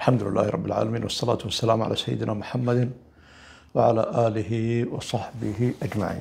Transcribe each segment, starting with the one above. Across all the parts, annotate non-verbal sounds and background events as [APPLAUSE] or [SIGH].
الحمد لله رب العالمين والصلاة والسلام على سيدنا محمد وعلى آله وصحبه أجمعين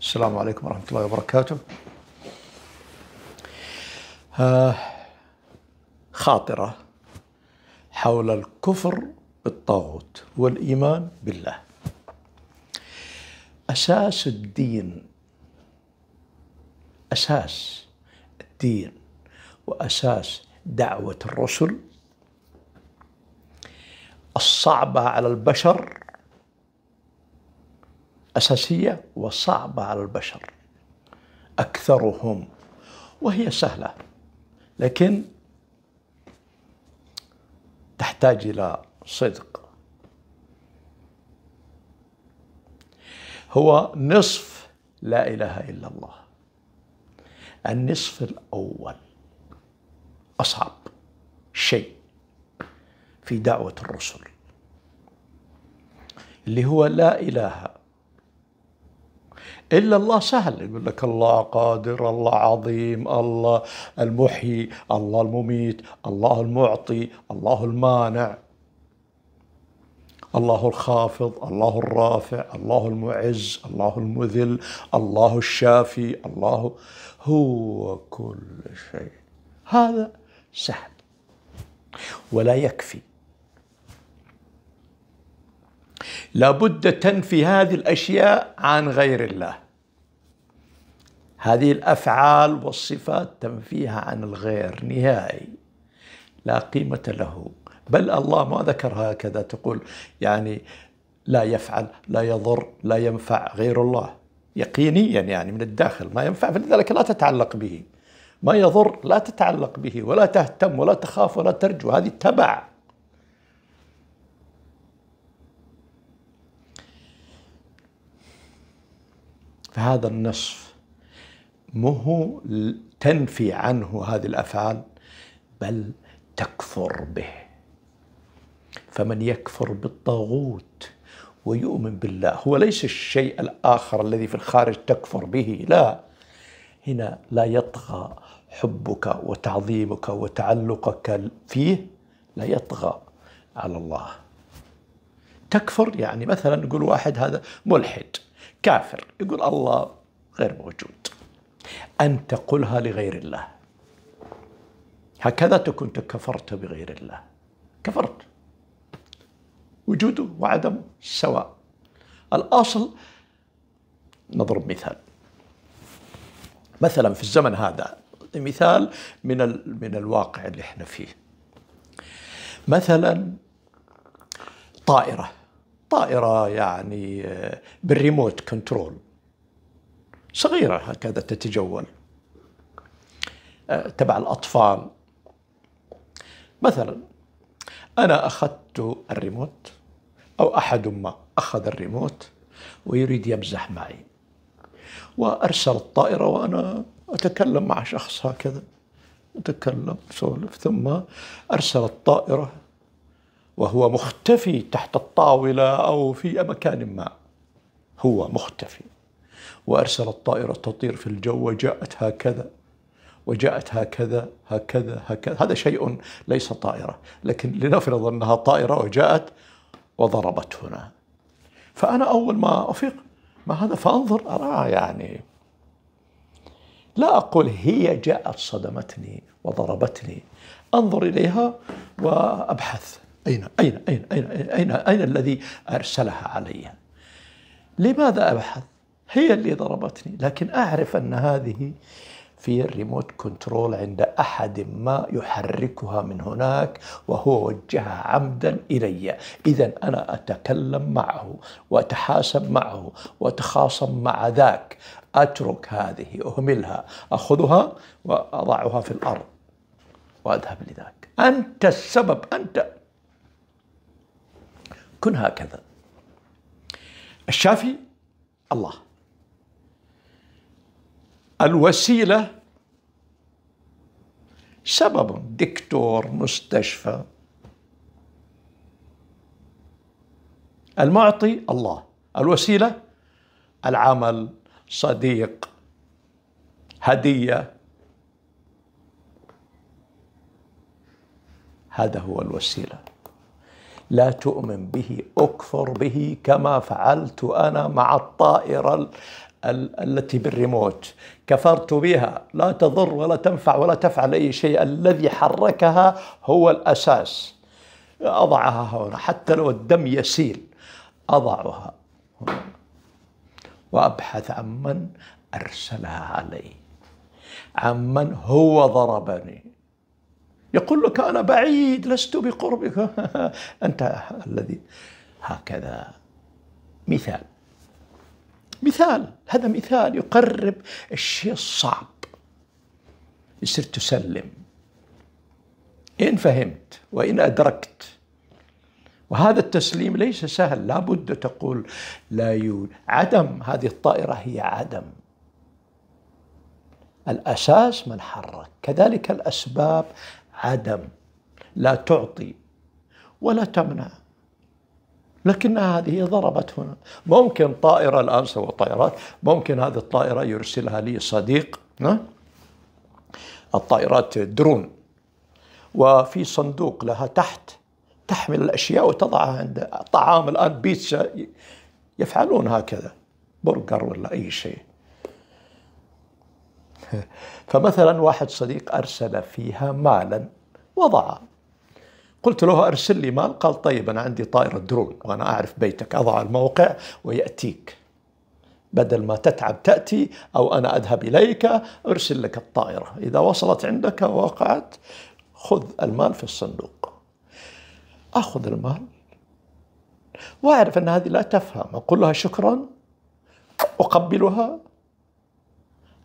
السلام عليكم ورحمة الله وبركاته آه خاطرة حول الكفر بالطاغوت والإيمان بالله أساس الدين أساس الدين وأساس دعوة الرسل الصعبة على البشر أساسية وصعبة على البشر أكثرهم وهي سهلة لكن تحتاج إلى صدق هو نصف لا إله إلا الله النصف الأول أصعب شيء في دعوة الرسل اللي هو لا إله إلا الله سهل يقول لك الله قادر الله عظيم الله المحيي الله المميت الله المعطي الله المانع الله الخافض الله الرافع الله المعز الله المذل الله الشافي الله هو كل شيء هذا سهل ولا يكفي لابد تنفي هذه الأشياء عن غير الله هذه الأفعال والصفات تنفيها عن الغير نهائي لا قيمة له بل الله ما ذكر هكذا تقول يعني لا يفعل لا يضر لا ينفع غير الله يقينيا يعني من الداخل ما ينفع فلذلك لا تتعلق به ما يضر لا تتعلق به ولا تهتم ولا تخاف ولا ترجو هذه تبع فهذا النصف مه تنفي عنه هذه الافعال بل تكفر به فمن يكفر بالطاغوت ويؤمن بالله هو ليس الشيء الاخر الذي في الخارج تكفر به لا هنا لا يطغى حبك وتعظيمك وتعلقك فيه لا يطغى على الله تكفر يعني مثلا نقول واحد هذا ملحد كافر يقول الله غير موجود أن تقولها لغير الله هكذا تكون كفرت بغير الله كفرت وجوده وعدمه سواء الأصل نضرب مثال مثلا في الزمن هذا مثال من من الواقع اللي احنا فيه مثلا طائره طائرة يعني آه، بالريموت كنترول صغيرة هكذا تتجول آه، تبع الأطفال مثلا أنا أخذت الريموت أو أحد ما أخذ الريموت ويريد يمزح معي وأرسل الطائرة وأنا أتكلم مع شخص هكذا أتكلم سولف ثم أرسل الطائرة وهو مختفي تحت الطاولة أو في مكان ما هو مختفي وأرسل الطائرة تطير في الجو وجاءت هكذا وجاءت هكذا هكذا هكذا هذا شيء ليس طائرة لكن لنفرض أنها طائرة وجاءت وضربت هنا فأنا أول ما أفيق ما هذا فأنظر أرى يعني لا أقول هي جاءت صدمتني وضربتني أنظر إليها وأبحث أين أين أين أين أين, أين, أين الذي أرسلها علي لماذا أبحث هي اللي ضربتني لكن أعرف أن هذه في الريموت كنترول عند أحد ما يحركها من هناك وهو وجهها عمدا إلي إذا أنا أتكلم معه وأتحاسب معه وأتخاصم مع ذاك أترك هذه أهملها أخذها وأضعها في الأرض وأذهب لذاك أنت السبب أنت كن هكذا الشافي الله الوسيلة سبب دكتور مستشفى المعطي الله الوسيلة العمل صديق هدية هذا هو الوسيله لا تؤمن به اكفر به كما فعلت انا مع الطائره ال ال التي بالريموت كفرت بها لا تضر ولا تنفع ولا تفعل اي شيء الذي حركها هو الاساس اضعها هنا حتى لو الدم يسيل اضعها هنا وابحث عن من ارسلها علي عمن هو ضربني يقول لك أنا بعيد لست بقربك [LAUGHS] أنت الذي هكذا مثال مثال هذا مثال يقرب الشيء الصعب يصير تسلم إن فهمت وإن أدركت وهذا التسليم ليس سهل لابد تقول لا يوجد عدم هذه الطائرة هي عدم الأساس من حرك كذلك الأسباب عدم لا تعطي ولا تمنع لكن هذه ضربت هنا ممكن طائرة الآن سوى طائرات ممكن هذه الطائرة يرسلها لي صديق الطائرات درون وفي صندوق لها تحت تحمل الأشياء وتضعها عند طعام الآن بيتزا يفعلون هكذا برجر ولا أي شيء [LAUGHS] فمثلا واحد صديق أرسل فيها مالا وضعه قلت له أرسل لي مال قال طيب أنا عندي طائرة درون وأنا أعرف بيتك أضع الموقع ويأتيك بدل ما تتعب تأتي أو أنا أذهب إليك أرسل لك الطائرة إذا وصلت عندك ووقعت خذ المال في الصندوق أخذ المال وأعرف أن هذه لا تفهم أقول لها شكرا أقبلها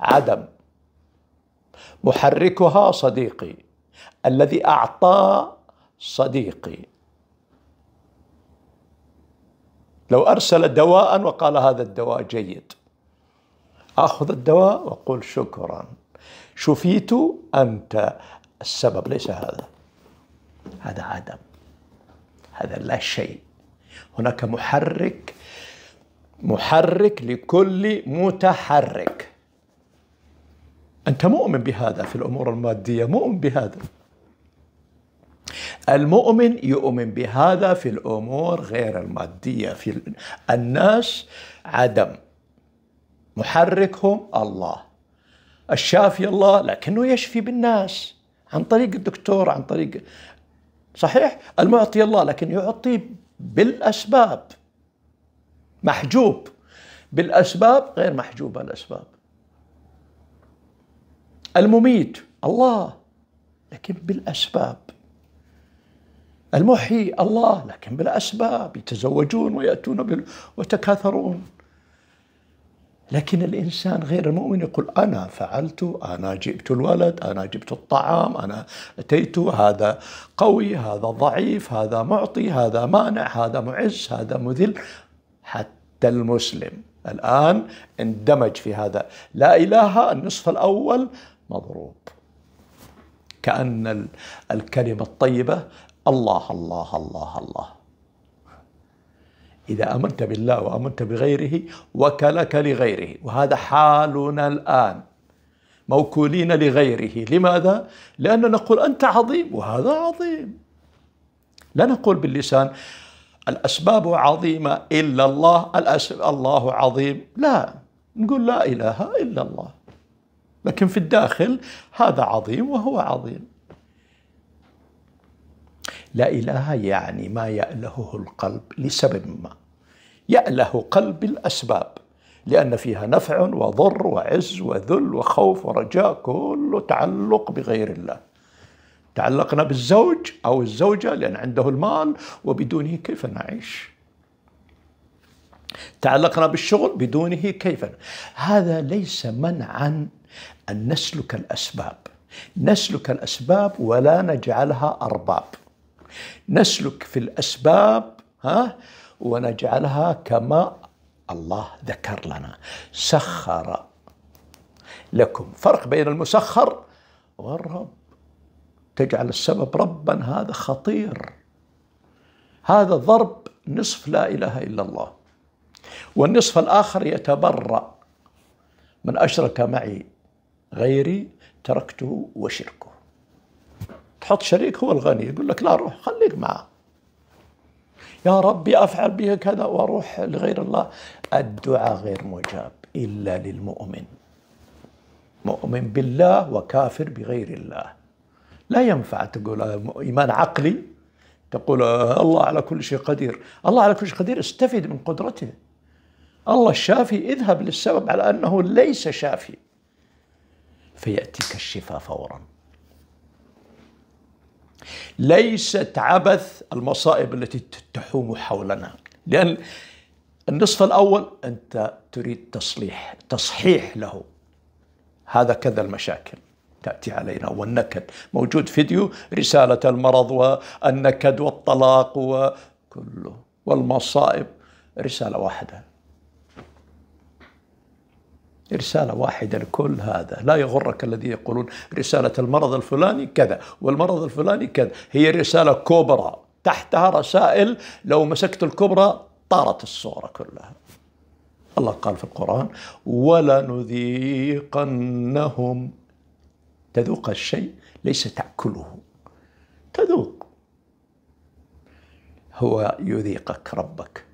عدم محركها صديقي الذي اعطى صديقي لو ارسل دواء وقال هذا الدواء جيد اخذ الدواء واقول شكرا شفيت انت السبب ليس هذا هذا عدم هذا لا شيء هناك محرك محرك لكل متحرك أنت مؤمن بهذا في الأمور المادية مؤمن بهذا المؤمن يؤمن بهذا في الأمور غير المادية في الناس عدم محركهم الله الشافي الله لكنه يشفي بالناس عن طريق الدكتور عن طريق صحيح المعطي الله لكن يعطي بالأسباب محجوب بالأسباب غير محجوبة الأسباب المميت الله لكن بالأسباب المحيي الله لكن بالأسباب يتزوجون ويأتون بال... وتكاثرون لكن الإنسان غير المؤمن يقول أنا فعلت أنا جبت الولد أنا جبت الطعام أنا أتيت هذا قوي هذا ضعيف هذا معطي هذا مانع هذا معز هذا مذل حتى المسلم الآن اندمج في هذا لا إله النصف الأول مضروب كأن الكلمة الطيبة الله الله الله الله إذا آمنت بالله وآمنت بغيره وكلك لغيره وهذا حالنا الآن موكولين لغيره لماذا؟ لأننا نقول أنت عظيم وهذا عظيم لا نقول باللسان الأسباب عظيمة إلا الله الأسباب الله عظيم لا نقول لا إله إلا الله لكن في الداخل هذا عظيم وهو عظيم لا إله يعني ما يألهه القلب لسبب ما يأله قلب الأسباب لأن فيها نفع وضر وعز وذل وخوف ورجاء كله تعلق بغير الله تعلقنا بالزوج أو الزوجة لأن عنده المال وبدونه كيف نعيش تعلقنا بالشغل بدونه كيف هذا ليس منعا أن نسلك الأسباب نسلك الأسباب ولا نجعلها أرباب نسلك في الأسباب ها ونجعلها كما الله ذكر لنا سخر لكم فرق بين المسخر والرب تجعل السبب ربا هذا خطير هذا ضرب نصف لا إله إلا الله والنصف الآخر يتبرأ من أشرك معي غيري تركته وشركه تحط شريك هو الغني يقول لك لا روح خليك معه يا ربي أفعل بها كذا وأروح لغير الله الدعاء غير مجاب إلا للمؤمن مؤمن بالله وكافر بغير الله لا ينفع تقول إيمان عقلي تقول الله على كل شيء قدير الله على كل شيء قدير استفد من قدرته الله الشافي اذهب للسبب على أنه ليس شافي فيأتيك الشفاء فورا ليست عبث المصائب التي تحوم حولنا لأن النصف الأول أنت تريد تصليح تصحيح له هذا كذا المشاكل تأتي علينا والنكد موجود فيديو رسالة المرض والنكد والطلاق وكله والمصائب رسالة واحدة رسالة واحدة لكل هذا لا يغرك الذي يقولون رسالة المرض الفلاني كذا والمرض الفلاني كذا هي رسالة كبرى تحتها رسائل لو مسكت الكبرى طارت الصورة كلها الله قال في القرآن ولنذيقنهم تذوق الشيء ليس تأكله تذوق هو يذيقك ربك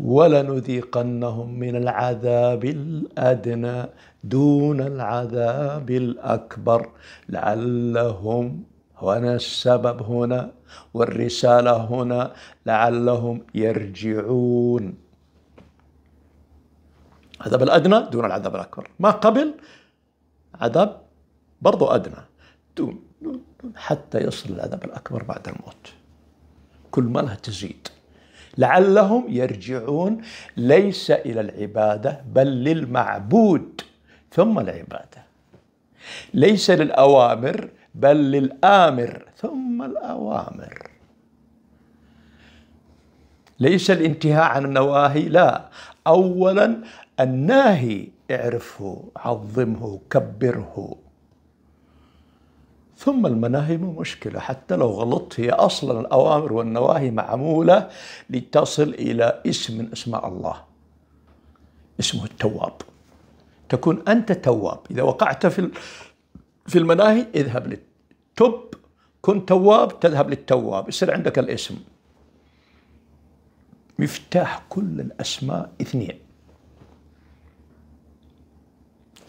ولنذيقنهم من العذاب الادنى دون العذاب الاكبر لعلهم وانا السبب هنا والرساله هنا لعلهم يرجعون عذاب الادنى دون العذاب الاكبر ما قبل عذاب برضو ادنى دون حتى يصل العذاب الاكبر بعد الموت كل ما لها تزيد لعلهم يرجعون ليس الى العباده بل للمعبود ثم العباده ليس للاوامر بل للامر ثم الاوامر ليس الانتهاء عن النواهي لا اولا الناهي اعرفه عظمه كبره ثم المناهي مو مشكلة حتى لو غلطت هي أصلا الأوامر والنواهي معمولة لتصل إلى اسم من أسماء الله اسمه التواب تكون أنت تواب إذا وقعت في في المناهي اذهب للتب كن تواب تذهب للتواب يصير عندك الاسم مفتاح كل الأسماء اثنين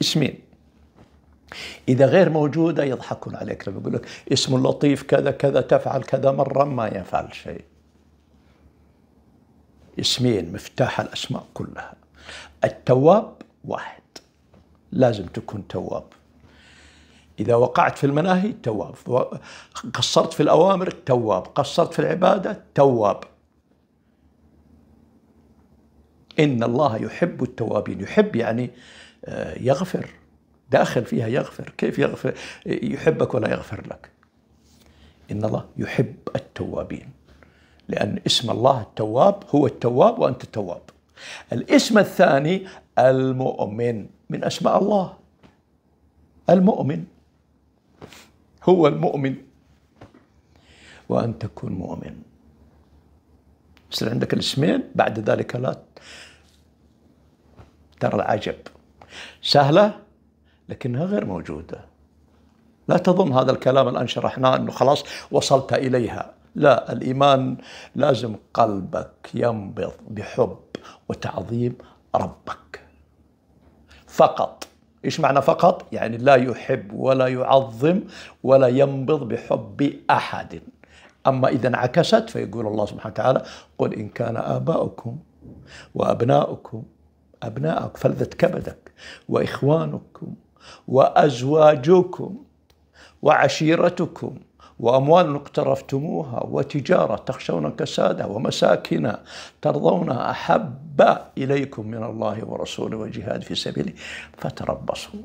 اسمين إذا غير موجودة يضحكون عليك لما يقول لك اسم اللطيف كذا كذا تفعل كذا مرة ما يفعل شيء اسمين مفتاح الأسماء كلها التواب واحد لازم تكون تواب إذا وقعت في المناهي تواب قصرت في الأوامر تواب قصرت في العبادة تواب إن الله يحب التوابين يحب يعني آه، يغفر داخل فيها يغفر كيف يغفر يحبك ولا يغفر لك إن الله يحب التوابين لأن اسم الله التواب هو التواب وأنت التواب الاسم الثاني المؤمن من أسماء الله المؤمن هو المؤمن وأن تكون مؤمن يصير عندك الاسمين بعد ذلك لا ترى العجب سهلة لكنها غير موجودة لا تظن هذا الكلام الآن شرحناه أنه خلاص وصلت إليها لا الإيمان لازم قلبك ينبض بحب وتعظيم ربك فقط ايش معنى فقط؟ يعني لا يحب ولا يعظم ولا ينبض بحب احد. اما اذا انعكست فيقول الله سبحانه وتعالى: قل ان كان اباؤكم وابناؤكم ابناءك فلذة كبدك واخوانكم وازواجكم وعشيرتكم واموال اقترفتموها وتجاره تخشون كسادها ومساكن ترضونها احب اليكم من الله ورسوله وجهاد في سبيله فتربصوا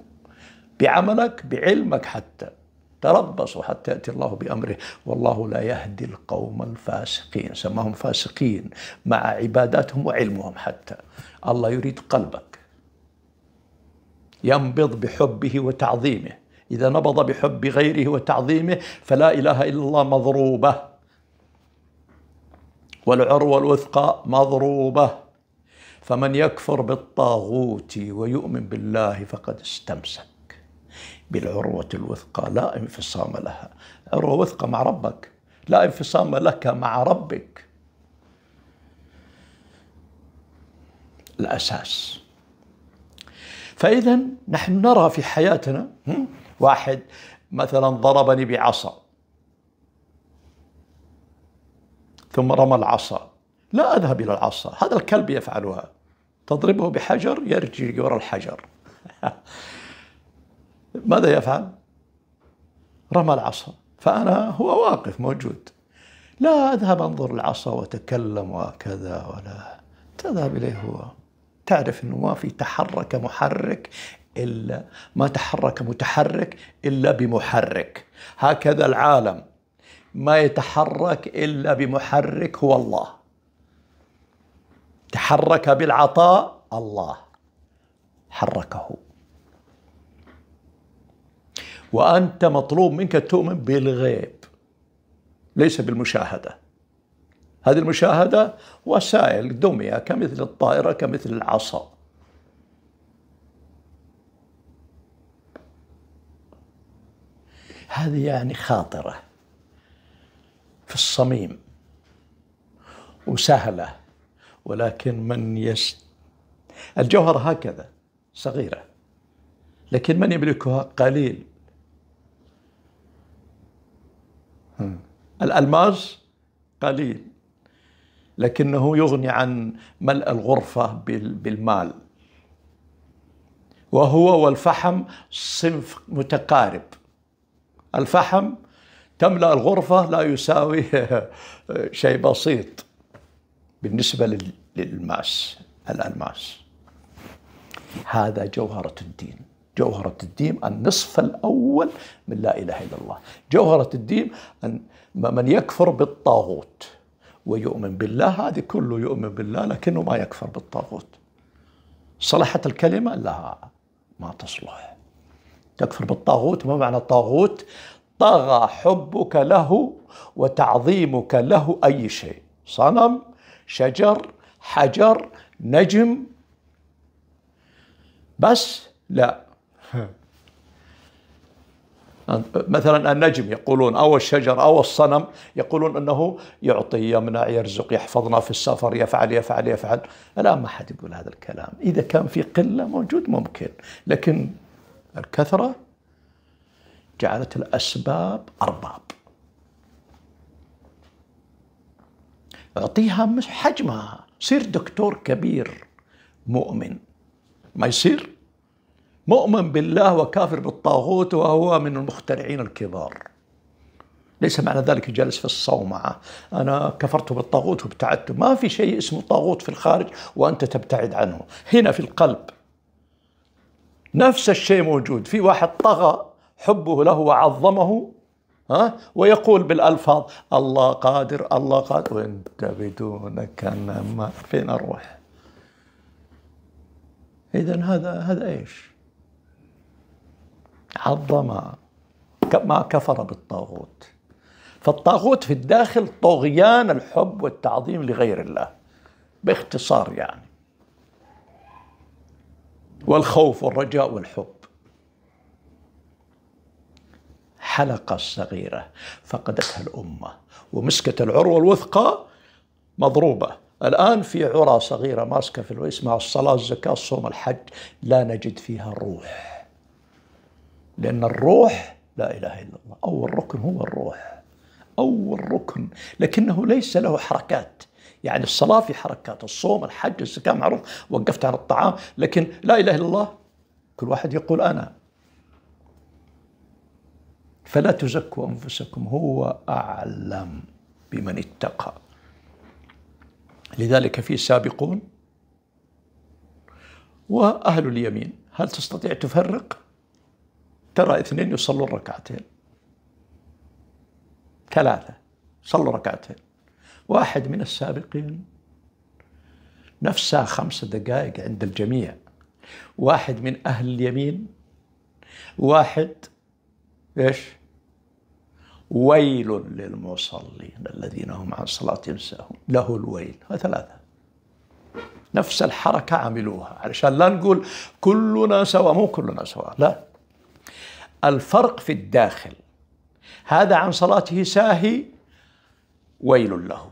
بعملك بعلمك حتى تربصوا حتى ياتي الله بامره والله لا يهدي القوم الفاسقين سماهم فاسقين مع عباداتهم وعلمهم حتى الله يريد قلبك ينبض بحبه وتعظيمه إذا نبض بحب غيره وتعظيمه فلا إله إلا الله مضروبة والعروة الوثقى مضروبة فمن يكفر بالطاغوت ويؤمن بالله فقد استمسك بالعروة الوثقى لا انفصام لها عروة وثقى مع ربك لا انفصام لك مع ربك الأساس فإذا نحن نرى في حياتنا واحد مثلا ضربني بعصا ثم رمى العصا لا أذهب إلى العصا هذا الكلب يفعلها تضربه بحجر يرجع وراء الحجر [LAUGHS] ماذا يفعل؟ رمى العصا فأنا هو واقف موجود لا أذهب أنظر العصا وأتكلم وكذا ولا تذهب إليه هو تعرف انه ما في تحرك محرك الا ما تحرك متحرك الا بمحرك هكذا العالم ما يتحرك الا بمحرك هو الله تحرك بالعطاء الله حركه وانت مطلوب منك تؤمن بالغيب ليس بالمشاهده هذه المشاهدة وسائل دمية كمثل الطائرة كمثل العصا هذه يعني خاطرة في الصميم وسهلة ولكن من يس الجوهر هكذا صغيرة لكن من يملكها قليل الألماس قليل لكنه يغني عن ملء الغرفة بالمال وهو والفحم صنف متقارب الفحم تملأ الغرفة لا يساوي [LAUGHS] شيء بسيط بالنسبة للماس الألماس هذا جوهرة الدين جوهرة الدين النصف الأول من لا إله إلا الله جوهرة الدين أن من يكفر بالطاغوت ويؤمن بالله هذه كله يؤمن بالله لكنه ما يكفر بالطاغوت صلحت الكلمة لا ما تصلح تكفر بالطاغوت ما معنى الطاغوت طغى حبك له وتعظيمك له أي شيء صنم شجر حجر نجم بس لا [LAUGHS] مثلا النجم يقولون أو الشجر أو الصنم يقولون أنه يعطي يمنع يرزق يحفظنا في السفر يفعل يفعل يفعل الآن ما حد يقول هذا الكلام إذا كان في قلة موجود ممكن لكن الكثرة جعلت الأسباب أرباب أعطيها حجمها صير دكتور كبير مؤمن ما يصير مؤمن بالله وكافر بالطاغوت وهو من المخترعين الكبار ليس معنى ذلك جالس في الصومعة أنا كفرت بالطاغوت وابتعدت ما في شيء اسمه طاغوت في الخارج وأنت تبتعد عنه هنا في القلب نفس الشيء موجود في واحد طغى حبه له وعظمه ها ويقول بالألفاظ الله قادر الله قادر وانت بدونك أنا ما فين أروح إذا هذا هذا إيش؟ عظم ما كفر بالطاغوت فالطاغوت في الداخل طغيان الحب والتعظيم لغير الله باختصار يعني والخوف والرجاء والحب حلقة صغيرة فقدتها الأمة ومسكت العروة الوثقى مضروبة الآن في عرى صغيرة ماسكة في اسمها الصلاة الزكاة الصوم الحج لا نجد فيها الروح لأن الروح لا إله إلا الله أول ركن هو الروح أول ركن لكنه ليس له حركات يعني الصلاة في حركات الصوم الحج الزكاة معروف وقفت عن الطعام لكن لا إله إلا الله كل واحد يقول أنا فلا تزكوا أنفسكم هو أعلم بمن اتقى لذلك في سابقون وأهل اليمين هل تستطيع تفرق ترى اثنين يصلون ركعتين ثلاثة صلوا ركعتين واحد من السابقين نفسها خمس دقائق عند الجميع واحد من أهل اليمين واحد إيش ويل للمصلين الذين هم عن صلاة ينساهم له الويل ثلاثة نفس الحركة عملوها علشان لا نقول كلنا سوا مو كلنا سوا لا الفرق في الداخل هذا عن صلاته ساهي ويل له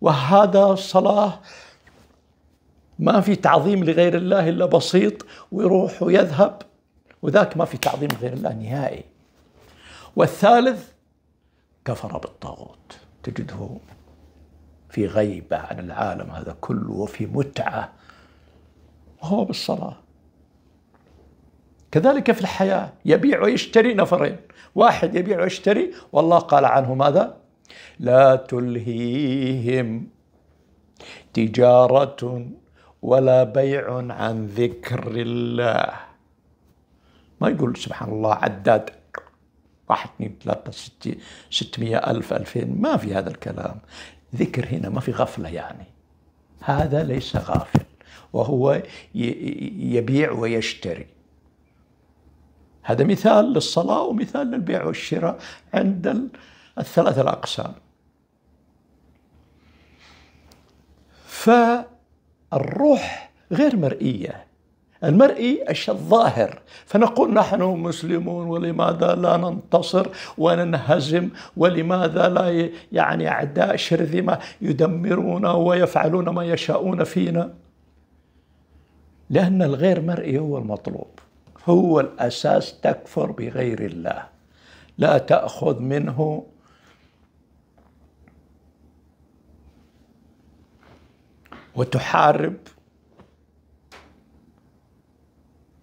وهذا الصلاة ما في تعظيم لغير الله إلا بسيط ويروح ويذهب وذاك ما في تعظيم لغير الله نهائي والثالث كفر بالطاغوت تجده في غيبة عن العالم هذا كله وفي متعة وهو بالصلاة كذلك في الحياة يبيع ويشتري نفرين واحد يبيع ويشتري والله قال عنه ماذا لا تلهيهم تجارة ولا بيع عن ذكر الله ما يقول سبحان الله عداد واحد اثنين ثلاثة ستة ستمية ألف ألفين ما في هذا الكلام ذكر هنا ما في غفلة يعني هذا ليس غافل وهو يبيع ويشتري هذا مثال للصلاة ومثال للبيع والشراء عند الثلاثة الأقسام فالروح غير مرئية المرئي الشيء الظاهر فنقول نحن مسلمون ولماذا لا ننتصر وننهزم ولماذا لا يعني أعداء شرذمة يدمرون ويفعلون ما يشاءون فينا لأن الغير مرئي هو المطلوب هو الأساس تكفر بغير الله لا تأخذ منه وتحارب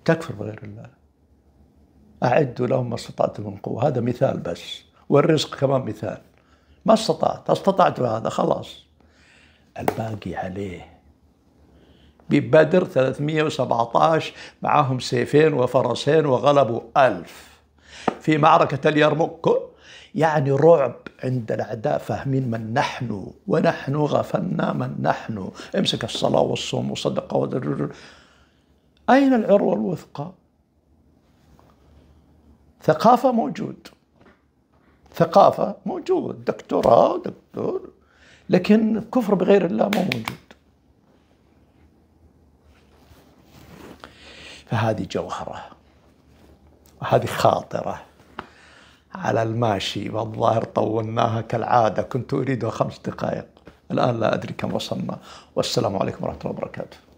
تكفر بغير الله أعدوا لهم ما استطعتم من قوة هذا مثال بس والرزق كمان مثال ما استطعت استطعت هذا خلاص الباقي عليه ببدر 317 معهم سيفين وفرسين وغلبوا ألف في معركة اليرموك يعني رعب عند الأعداء فاهمين من نحن ونحن غفلنا من نحن امسك الصلاة والصوم والصدقة ودرر. أين العروة الوثقى ثقافة موجود ثقافة موجود دكتوراه دكتور لكن كفر بغير الله مو موجود فهذه جوهرة وهذه خاطرة على الماشي والظاهر طولناها كالعادة كنت أريدها خمس دقائق الآن لا أدري كم وصلنا والسلام عليكم ورحمة الله وبركاته